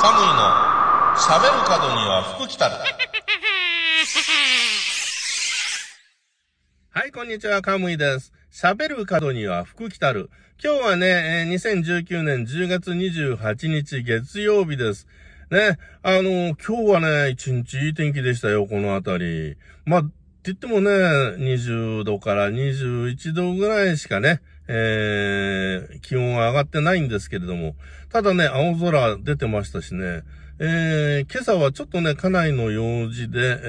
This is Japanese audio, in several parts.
カムイの喋る角には服着たる。はい、こんにちは、カムイです。喋る角には福来たる。今日はね、2019年10月28日月曜日です。ね、あの、今日はね、一日いい天気でしたよ、この辺り。まあ、って言ってもね、20度から21度ぐらいしかね、えー、気温は上がってないんですけれども、ただね、青空出てましたしね、えー、今朝はちょっとね、家内の用事で、う、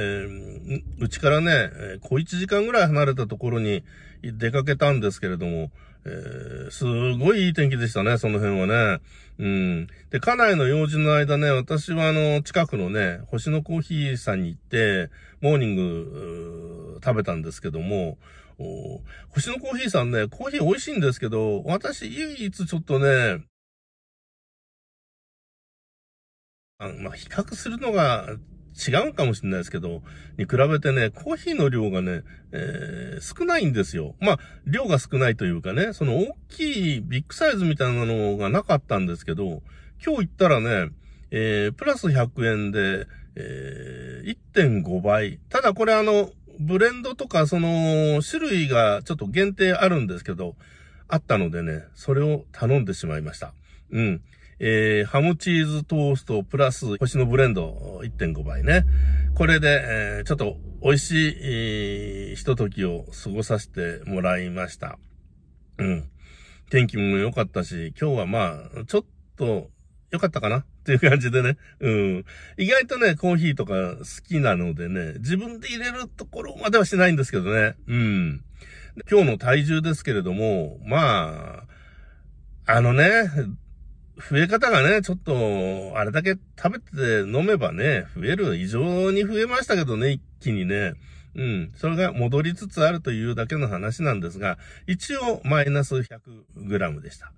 え、ち、ー、からね、小1時間ぐらい離れたところに出かけたんですけれども、えー、すごいいい天気でしたね、その辺はね。うん。で、家内の用事の間ね、私はあの、近くのね、星のコーヒーさんに行って、モーニング、食べたんですけども、星のコーヒーさんね、コーヒー美味しいんですけど、私唯一ちょっとね、あまあ、比較するのが違うかもしれないですけど、に比べてね、コーヒーの量がね、えー、少ないんですよ。まあ、量が少ないというかね、その大きいビッグサイズみたいなのがなかったんですけど、今日行ったらね、えー、プラス100円で、えー、1.5倍。ただこれあの、ブレンドとかその種類がちょっと限定あるんですけど、あったのでね、それを頼んでしまいました。うん。えー、ハムチーズトーストプラス星のブレンド1.5倍ね。これで、えー、ちょっと美味しい、えー、ひとときを過ごさせてもらいました。うん。天気も良かったし、今日はまあ、ちょっと良かったかなっていう感じでね。うん。意外とね、コーヒーとか好きなのでね、自分で入れるところまではしないんですけどね。うん。今日の体重ですけれども、まあ、あのね、増え方がね、ちょっと、あれだけ食べて飲めばね、増える、異常に増えましたけどね、一気にね。うん。それが戻りつつあるというだけの話なんですが、一応マイナス 100g でした。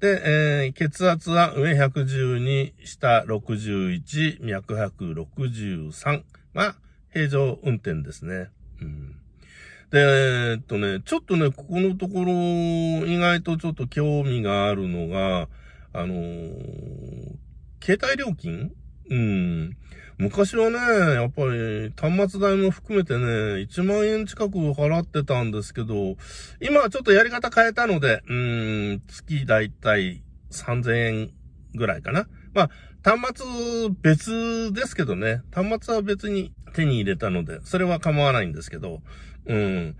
で、えー、血圧は上112、下61、脈拍63。まあ、平常運転ですね。うん。で、えっとね、ちょっとね、ここのところ、意外とちょっと興味があるのが、あのー、携帯料金うん。昔はね、やっぱり端末代も含めてね、1万円近く払ってたんですけど、今はちょっとやり方変えたので、うん、月だいたい3000円ぐらいかな。まあ、端末別ですけどね、端末は別に手に入れたので、それは構わないんですけど、うん。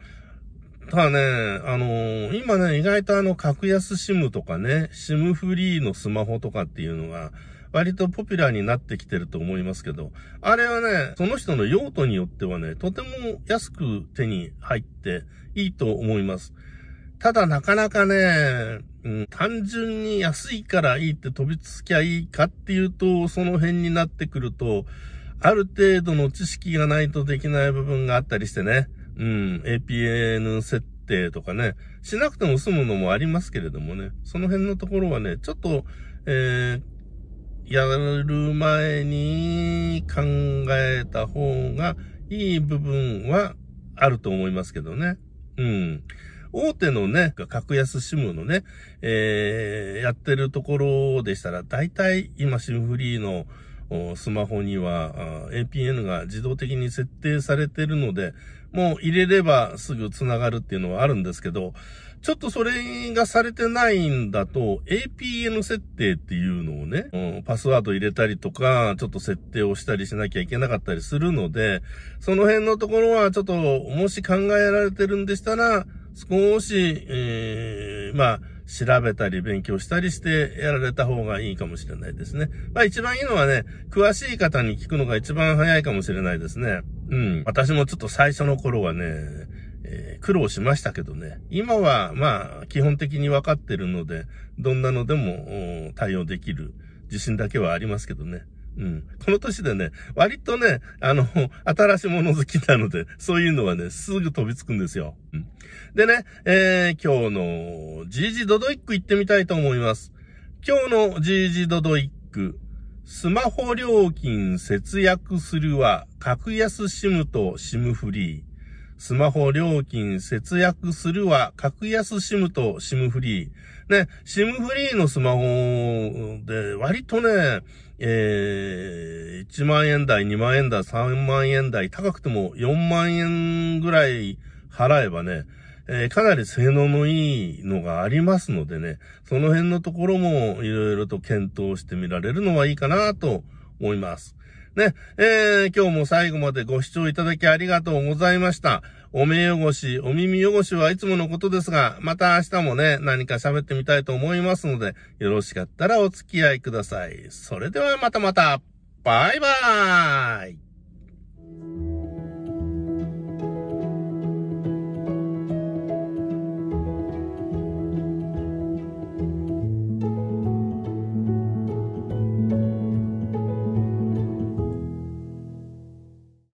ただね、あのー、今ね、意外とあの、格安 SIM とかね、SIM フリーのスマホとかっていうのが、割とポピュラーになってきてると思いますけど、あれはね、その人の用途によってはね、とても安く手に入っていいと思います。ただなかなかね、うん、単純に安いからいいって飛びつきゃいいかっていうと、その辺になってくると、ある程度の知識がないとできない部分があったりしてね。うん、APN 設定とかね、しなくても済むのもありますけれどもね、その辺のところはね、ちょっと、えー、やる前に考えた方がいい部分はあると思いますけどね。うん。大手のね、格安 SIM のね、えー、やってるところでしたら、大体今シムフリーの、スマホには APN が自動的に設定されてるので、もう入れればすぐ繋がるっていうのはあるんですけど、ちょっとそれがされてないんだと、APN 設定っていうのをね、パスワード入れたりとか、ちょっと設定をしたりしなきゃいけなかったりするので、その辺のところはちょっと、もし考えられてるんでしたら、少し、えー、まあ、調べたり勉強したりしてやられた方がいいかもしれないですね。まあ一番いいのはね、詳しい方に聞くのが一番早いかもしれないですね。うん。私もちょっと最初の頃はね、えー、苦労しましたけどね。今は、まあ、基本的に分かってるので、どんなのでも対応できる自信だけはありますけどね。うん。この年でね、割とね、あの、新しいもの好きなので、そういうのはね、すぐ飛びつくんですよ。うん、でね、えー、今日のジージドドイック行ってみたいと思います。今日のジージドドイック、スマホ料金節約するは、格安シムとシムフリー。スマホ料金節約するは、格安シムとシムフリー。ね、シムフリーのスマホで、割とね、えー、1万円台、2万円台、3万円台、高くても4万円ぐらい払えばね、えー、かなり性能のいいのがありますのでね、その辺のところもいろいろと検討してみられるのはいいかなと思います。ね、えー、今日も最後までご視聴いただきありがとうございました。お目汚し、お耳汚しはいつものことですが、また明日もね、何か喋ってみたいと思いますので、よろしかったらお付き合いください。それではまたまた、バイバーイ